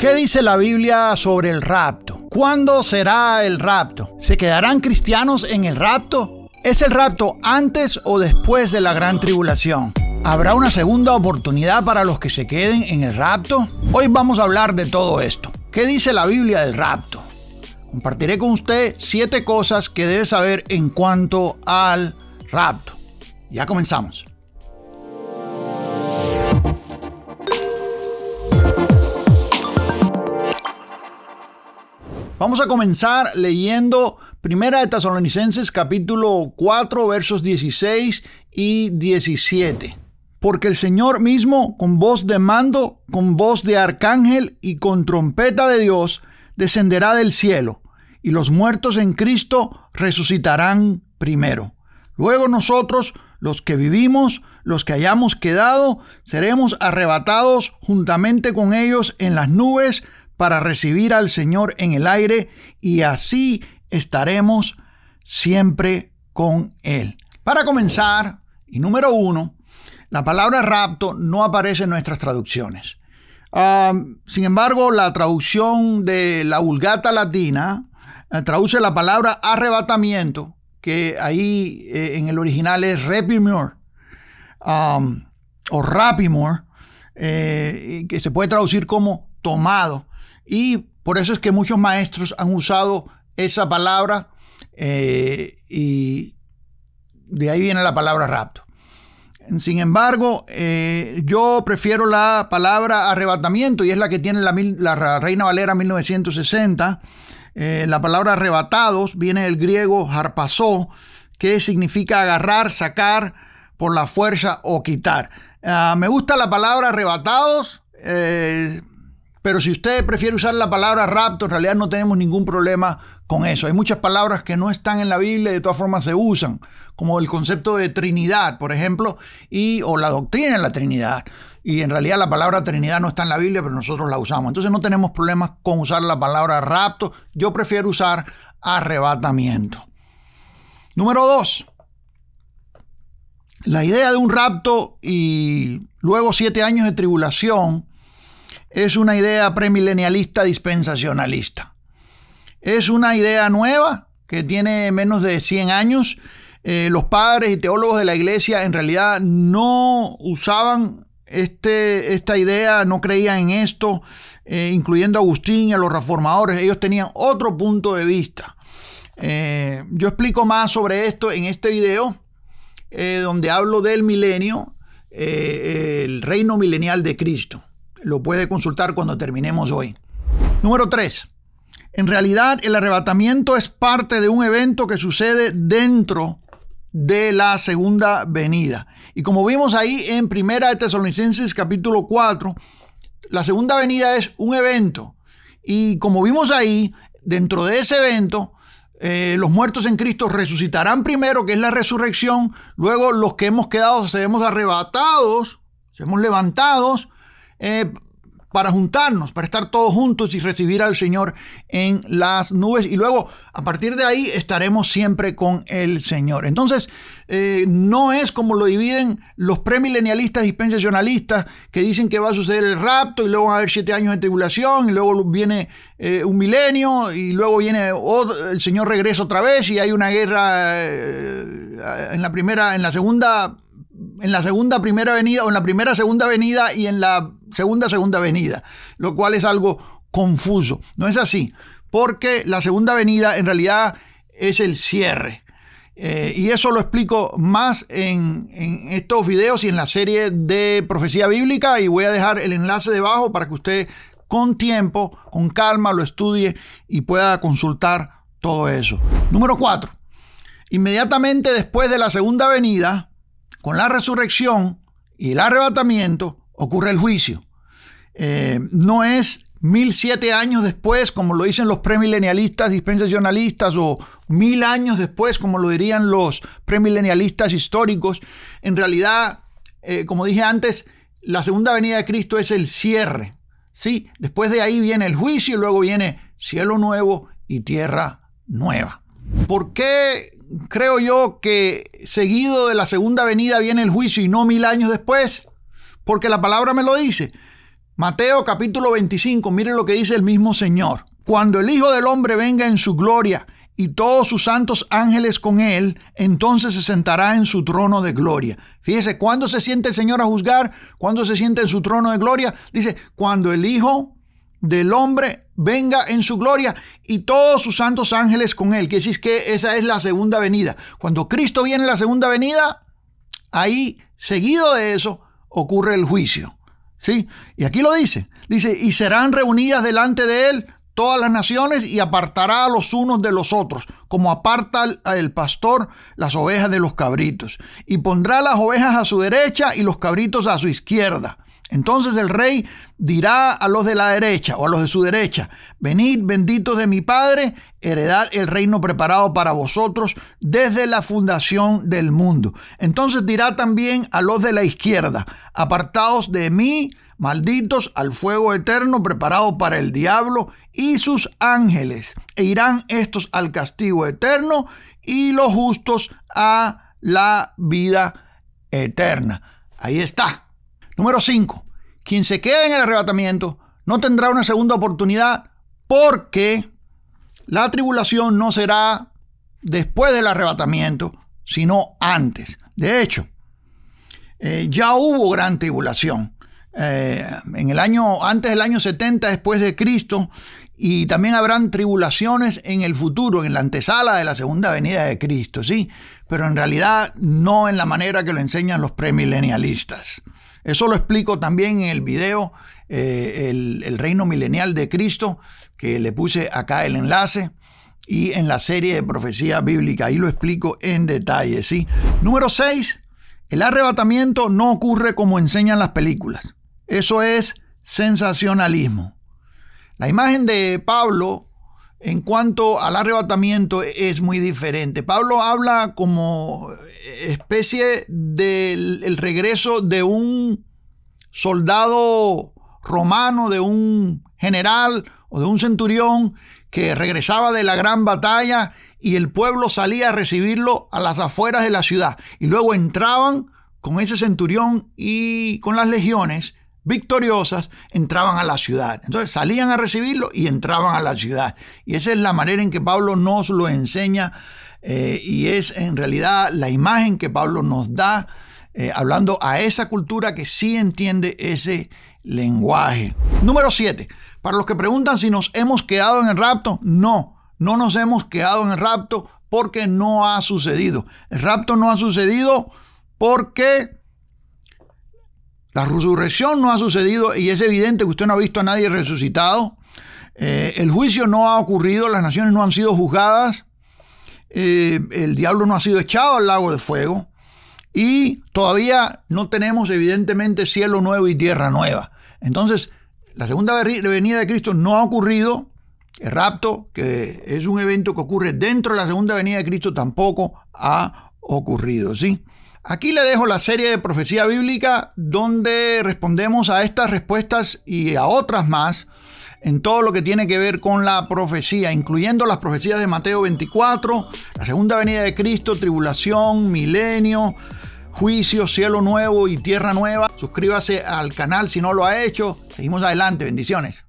¿Qué dice la Biblia sobre el rapto? ¿Cuándo será el rapto? ¿Se quedarán cristianos en el rapto? ¿Es el rapto antes o después de la gran tribulación? ¿Habrá una segunda oportunidad para los que se queden en el rapto? Hoy vamos a hablar de todo esto. ¿Qué dice la Biblia del rapto? Compartiré con usted siete cosas que debe saber en cuanto al rapto. Ya comenzamos. Vamos a comenzar leyendo Primera de Tesalonicenses capítulo 4 versos 16 y 17. Porque el Señor mismo, con voz de mando, con voz de arcángel y con trompeta de Dios, descenderá del cielo, y los muertos en Cristo resucitarán primero. Luego nosotros, los que vivimos, los que hayamos quedado, seremos arrebatados juntamente con ellos en las nubes para recibir al Señor en el aire y así estaremos siempre con Él. Para comenzar, y número uno, la palabra rapto no aparece en nuestras traducciones. sin embargo, la traducción de la Vulgata Latina eh, traduce la palabra arrebatamiento, que ahí eh, en el original es rapimur o rapimor, eh, que se puede traducir como tomado. Y por eso es que muchos maestros han usado esa palabra eh, y de ahí viene la palabra rapto. Sin embargo, eh, yo prefiero la palabra arrebatamiento y es la que tiene la, Reina Valera 1960. Eh, la palabra arrebatados viene del griego harpasó, que significa agarrar, sacar por la fuerza o quitar. Ah, me gusta la palabra arrebatados. Pero si usted prefiere usar la palabra rapto, en realidad no tenemos ningún problema con eso. Hay muchas palabras que no están en la Biblia y de todas formas se usan, como el concepto de Trinidad, por ejemplo, y, o la doctrina de la Trinidad. Y en realidad la palabra Trinidad no está en la Biblia, pero nosotros la usamos. Entonces no tenemos problemas con usar la palabra rapto. Yo prefiero usar arrebatamiento. Número dos. La idea de un rapto y luego siete años de tribulación es una idea premilenialista dispensacionalista. Es una idea nueva que tiene menos de 100 años. Eh, los padres y teólogos de la iglesia en realidad no usaban este, esta idea, no creían en esto, eh, incluyendo a Agustín y a los reformadores. Ellos tenían otro punto de vista. Eh, yo explico más sobre esto en este video, donde hablo del milenio, el reino milenial de Cristo. Lo puede consultar cuando terminemos hoy. Número 3. En realidad el arrebatamiento es parte de un evento que sucede dentro de la segunda venida. Y como vimos ahí en Primera de Tesalonicenses capítulo 4, la segunda venida es un evento. Y como vimos ahí, dentro de ese evento, eh, los muertos en Cristo resucitarán primero, que es la resurrección, luego los que hemos quedado seremos arrebatados, seremos levantados eh, para juntarnos, para estar todos juntos y recibir al Señor en las nubes. Y luego, a partir de ahí, estaremos siempre con el Señor. Entonces, eh, no es como lo dividen los premilenialistas y pensacionalistas que dicen que va a suceder el rapto y luego van a haber siete años de tribulación y luego viene eh, un milenio y luego viene el Señor regresa otra vez y hay una guerra en la primera, en la segunda en la segunda primera avenida o en la primera segunda avenida y en la segunda segunda avenida, lo cual es algo confuso. No es así, porque la segunda avenida en realidad es el cierre. Eh, y eso lo explico más en, estos videos y en la serie de profecía bíblica y voy a dejar el enlace debajo para que usted con tiempo, con calma, lo estudie y pueda consultar todo eso. Número 4. Inmediatamente después de la segunda venida, con la resurrección y el arrebatamiento ocurre el juicio. Eh, no es mil siete años después, como lo dicen los premilenialistas dispensacionalistas, o mil años después, como lo dirían los premilenialistas históricos. En realidad, eh, como dije antes, la segunda venida de Cristo es el cierre. ¿sí? Después de ahí viene el juicio y luego viene cielo nuevo y tierra nueva. ¿Por qué creo yo que seguido de la segunda venida viene el juicio y no mil años después? Porque la palabra me lo dice. Mateo capítulo 25, mire lo que dice el mismo Señor. Cuando el Hijo del Hombre venga en su gloria y todos sus santos ángeles con él, entonces se sentará en su trono de gloria. Fíjese, ¿cuándo se siente el Señor a juzgar? ¿Cuándo se siente en su trono de gloria? Dice, cuando el Hijo del hombre venga en su gloria y todos sus santos ángeles con él. Que es que esa es la segunda venida. Cuando Cristo viene en la segunda venida, ahí seguido de eso ocurre el juicio. ¿Sí? Y aquí lo dice. Dice, y serán reunidas delante de él todas las naciones y apartará a los unos de los otros, como aparta el pastor las ovejas de los cabritos. Y pondrá las ovejas a su derecha y los cabritos a su izquierda. Entonces el rey dirá a los de la derecha o a los de su derecha, venid benditos de mi Padre, heredad el reino preparado para vosotros desde la fundación del mundo. Entonces dirá también a los de la izquierda, apartados de mí, malditos al fuego eterno preparado para el diablo y sus ángeles, e irán estos al castigo eterno y los justos a la vida eterna. Ahí está Número 5. Quien se queda en el arrebatamiento no tendrá una segunda oportunidad porque la tribulación no será después del arrebatamiento, sino antes. De hecho, eh, ya hubo gran tribulación. Eh, en el año, antes del año 70 después de Cristo, y también habrán tribulaciones en el futuro, en la antesala de la segunda venida de Cristo, sí, pero en realidad no en la manera que lo enseñan los premilenialistas. Eso lo explico también en el video eh, el, reino milenial de Cristo, que le puse acá el enlace, y en la serie de profecía bíblica. Ahí lo explico en detalle, ¿sí? Número 6. El arrebatamiento no ocurre como enseñan las películas. Eso es sensacionalismo. La imagen de Pablo en cuanto al arrebatamiento es muy diferente. Pablo habla como especie del regreso de un soldado romano, de un general o de un centurión que regresaba de la gran batalla y el pueblo salía a recibirlo a las afueras de la ciudad. Y luego entraban con ese centurión y con las legiones victoriosas entraban a la ciudad. Entonces salían a recibirlo y entraban a la ciudad. Y esa es la manera en que Pablo nos lo enseña eh, y es en realidad la imagen que Pablo nos da eh, hablando a esa cultura que sí entiende ese lenguaje. Número 7. Para los que preguntan si nos hemos quedado en el rapto, no, no nos hemos quedado en el rapto porque no ha sucedido. El rapto no ha sucedido porque la resurrección no ha sucedido y es evidente que usted no ha visto a nadie resucitado. Eh, el juicio no ha ocurrido, las naciones no han sido juzgadas, eh, el diablo no ha sido echado al lago de fuego y todavía no tenemos evidentemente cielo nuevo y tierra nueva. Entonces, la segunda venida de Cristo no ha ocurrido, el rapto, que es un evento que ocurre dentro de la segunda venida de Cristo, tampoco ha ocurrido, ¿sí? Aquí le dejo la serie de profecía bíblica donde respondemos a estas respuestas y a otras más en todo lo que tiene que ver con la profecía, incluyendo las profecías de Mateo 24, la segunda venida de Cristo, tribulación, milenio, juicio, cielo nuevo y tierra nueva. Suscríbase al canal si no lo ha hecho. Seguimos adelante, bendiciones.